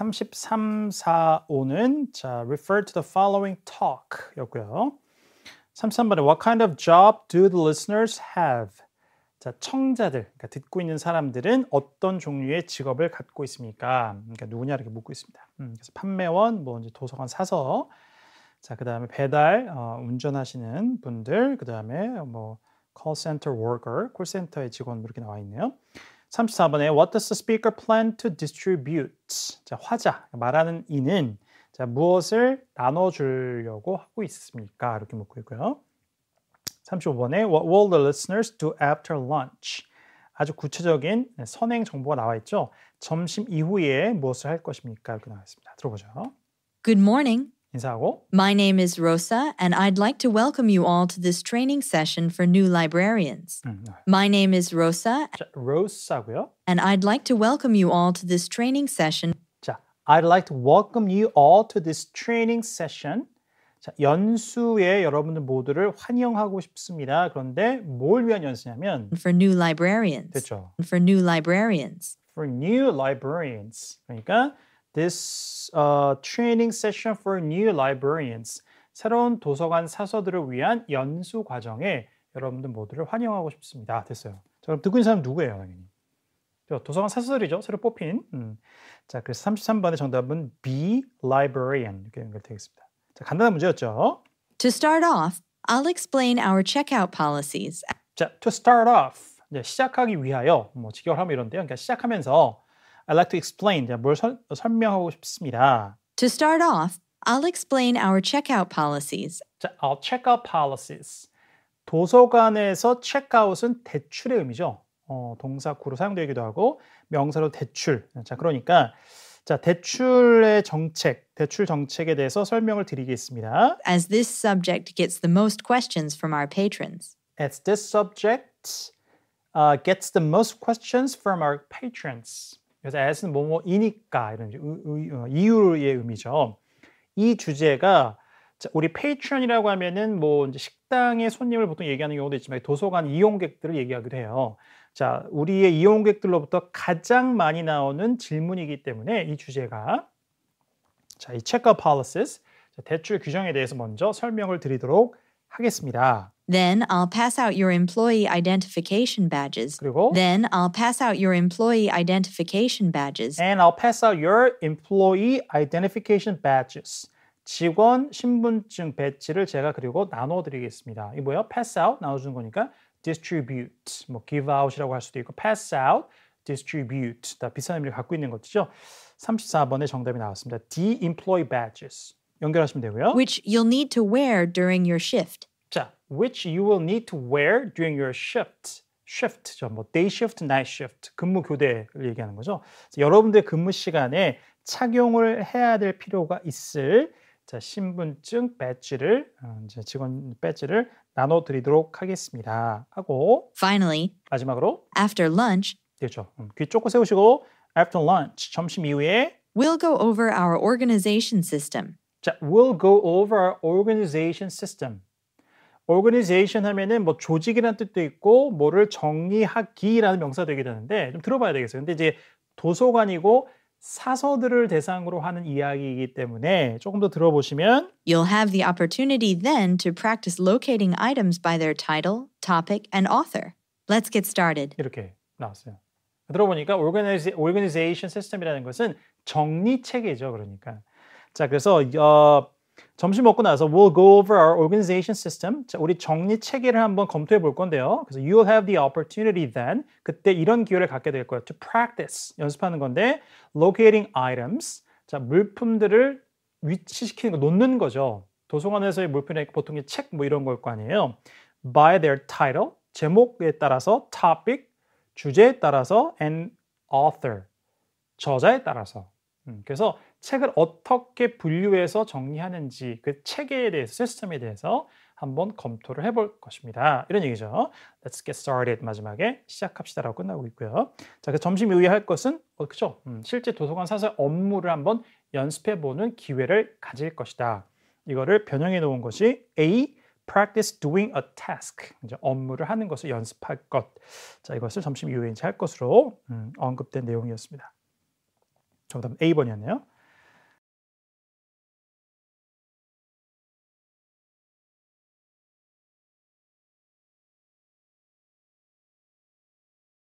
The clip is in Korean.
33, 4, 5는 자, refer to the following talk 였고요. 33번에 What kind of job do the listeners have? 자, 청자들, 그러니까 듣고 있는 사람들은 어떤 종류의 직업을 갖고 있습니까? 그러니까 누구냐 이렇게 묻고 있습니다. 음, 그래서 판매원, 뭐 이제 도서관 사서, 자, 그 다음에 배달, 어, 운전하시는 분들, 그 다음에 뭐 call center w 콜센터 워커, 콜센터의 직원 뭐 이렇게 나와 있네요. 34번에 What does the speaker plan to distribute? 자, 화자, 말하는 이는 자, 무엇을 나눠주려고 하고 있습니까? 이렇게 묻고 있고요. 35번에 What will the listeners do after lunch? 아주 구체적인 선행 정보가 나와 있죠. 점심 이후에 무엇을 할 것입니까? 이렇게 나와 있습니다. 들어보죠. Good morning. 인사하고 My name is Rosa and I'd like to welcome you all to this training session for new librarians. 음, 네. My name is Rosa 자, Rosa고요. and I'd like to welcome you all to this training session. 자, I'd like to welcome you all to this training session. 자, 연수에 여러분들 모두를 환영하고 싶습니다. 그런데 뭘 위한 연수냐면 for new librarians. 됐죠. For new librarians. For new librarians. 그러니까 this uh, training session for new librarians. 새로운 도서관 사서들을 위한 연수 과정에 여러분들 모두를 환영하고 싶습니다. 됐어요. 자, 그럼 듣고 있는 사람 누구예요, 당연히? 도서관 사서들이죠. 새로 뽑힌. 음. 자, 그래서 33번의 정답은 B e librarian 이렇게 연결되겠습니다. 자, 간단한 문제였죠. To start off, I'll explain our checkout policies. 자, to start off. 시작하기 위하여 뭐 직역을 하면 이런데요. 그러니까 시작하면서 I'd like to explain. 뭘 설, 설명하고 싶습니다. To start off, I'll explain our checkout policies. 자, our checkout policies. 도서관에서 c h e c 은 대출의 의미죠. 어, 동사 구로 사용되기도 하고 명사로 대출. 자, 그러니까 자, 대출의 정책, 대출 정책에 대해서 설명을 드리겠습니다. As this subject gets the most questions from our patrons. As this subject uh, gets the most questions from our patrons. 그래서 as는 뭐뭐이니까 이런 어, 이유의 의미죠. 이 주제가 우리 페이트런이라고 하면은 뭐 이제 식당의 손님을 보통 얘기하는 경우도 있지만 도서관 이용객들을 얘기하기도 해요. 자, 우리의 이용객들로부터 가장 많이 나오는 질문이기 때문에 이 주제가 자, 이 체크 아웃 파리시스 대출 규정에 대해서 먼저 설명을 드리도록 하겠습니다. Then I'll pass out your employee identification badges. 그리고 Then I'll pass out your employee identification badges. And I'll pass out your employee identification badges. 직원 신분증 배지를 제가 그리고 나눠 드리겠습니다. 이 뭐예요? pass out 나눠 주는 거니까 distribute 뭐 give out이라고 할 수도 있고 pass out distribute 다 비슷한 의미를 갖고 있는 것이죠. 34번의 정답이 나왔습니다. The employee badges. 연결하시면 되고요. which you'll need to wear during your shift. 자, which you will need to wear during your shift. shift죠. 뭐 day shift, night shift, 근무 교대를 얘기하는 거죠. 여러분들 근무 시간에 착용을 해야 될 필요가 있을 자, 신분증 배지를 이제 직원 배지를 나눠 드리도록 하겠습니다. 하고 finally 마지막으로 after lunch 그렇죠. 귀 쫓고 세우시고 after lunch 점심 이후에 we'll go over our organization system. 자, will go over organization system. organization 하면은 뭐 조직이라는 뜻도 있고 뭐를 정리하기라는 명사도 얘기 되는데 좀 들어봐야 되겠어요. 근데 이제 도서관이고 사서들을 대상으로 하는 이야기이기 때문에 조금 더 들어보시면 You'll have the opportunity then to practice locating items by their title, topic and author. Let's get started. 이렇게 나왔어요. 들어보니까 organization system이라는 것은 정리 체계죠. 그러니까 자, 그래서 어, 점심 먹고 나서 we'll go over our organization system. 자, 우리 정리 체계를 한번 검토해 볼 건데요. 그래서 you'll have the opportunity then 그때 이런 기회를 갖게 될 거예요. to practice 연습하는 건데 locating items. 자, 물품들을 위치시키는 거 놓는 거죠. 도서관에서의 물품이 보통 책뭐 이런 걸 거 아니에요. by their title 제목에 따라서 topic 주제에 따라서 and author 저자에 따라서. 음, 그래서 책을 어떻게 분류해서 정리하는지 그 체계에 대해서 시스템에 대해서 한번 검토를 해볼 것입니다. 이런 얘기죠. Let's get started 마지막에 시작합시다라고 끝나고 있고요. 자, 그 점심 이후에 할 것은 어, 그죠? 음, 실제 도서관 사설 업무를 한번 연습해보는 기회를 가질 것이다. 이거를 변형해 놓은 것이 A practice doing a task. 이제 업무를 하는 것을 연습할 것. 자, 이것을 점심 이후에 이제 할 것으로 음, 언급된 내용이었습니다. 정답 A번이었네요.